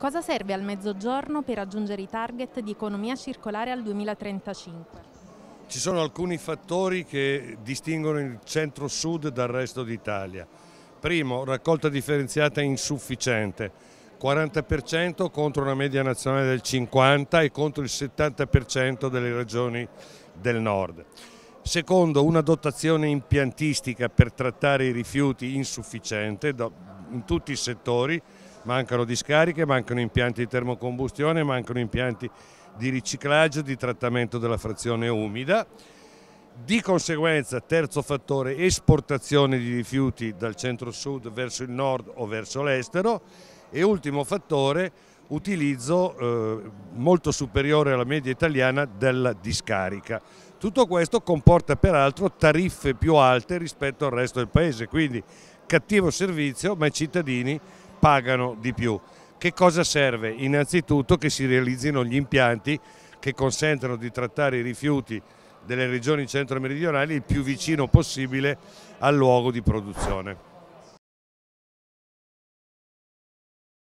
Cosa serve al mezzogiorno per raggiungere i target di economia circolare al 2035? Ci sono alcuni fattori che distinguono il centro-sud dal resto d'Italia. Primo, raccolta differenziata insufficiente, 40% contro una media nazionale del 50% e contro il 70% delle regioni del nord. Secondo, una dotazione impiantistica per trattare i rifiuti insufficiente in tutti i settori, mancano discariche, mancano impianti di termocombustione, mancano impianti di riciclaggio, di trattamento della frazione umida. Di conseguenza, terzo fattore, esportazione di rifiuti dal centro-sud verso il nord o verso l'estero e ultimo fattore, utilizzo eh, molto superiore alla media italiana della discarica. Tutto questo comporta peraltro tariffe più alte rispetto al resto del paese, quindi cattivo servizio ma i cittadini pagano di più. Che cosa serve? Innanzitutto che si realizzino gli impianti che consentano di trattare i rifiuti delle regioni centro-meridionali il più vicino possibile al luogo di produzione.